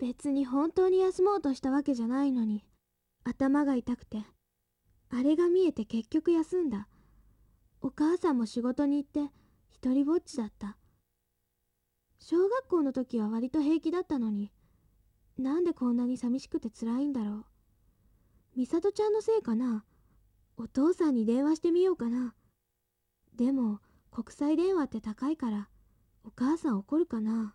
別に本当に休もうとしたわけじゃないのに頭が痛くてあれが見えて結局休んだお母さんも仕事に行って一りぼっちだった小学校の時は割と平気だったのになんでこんなに寂しくて辛いんだろう美里ちゃんのせいかなお父さんに電話してみようかなでも国際電話って高いからお母さん怒るかな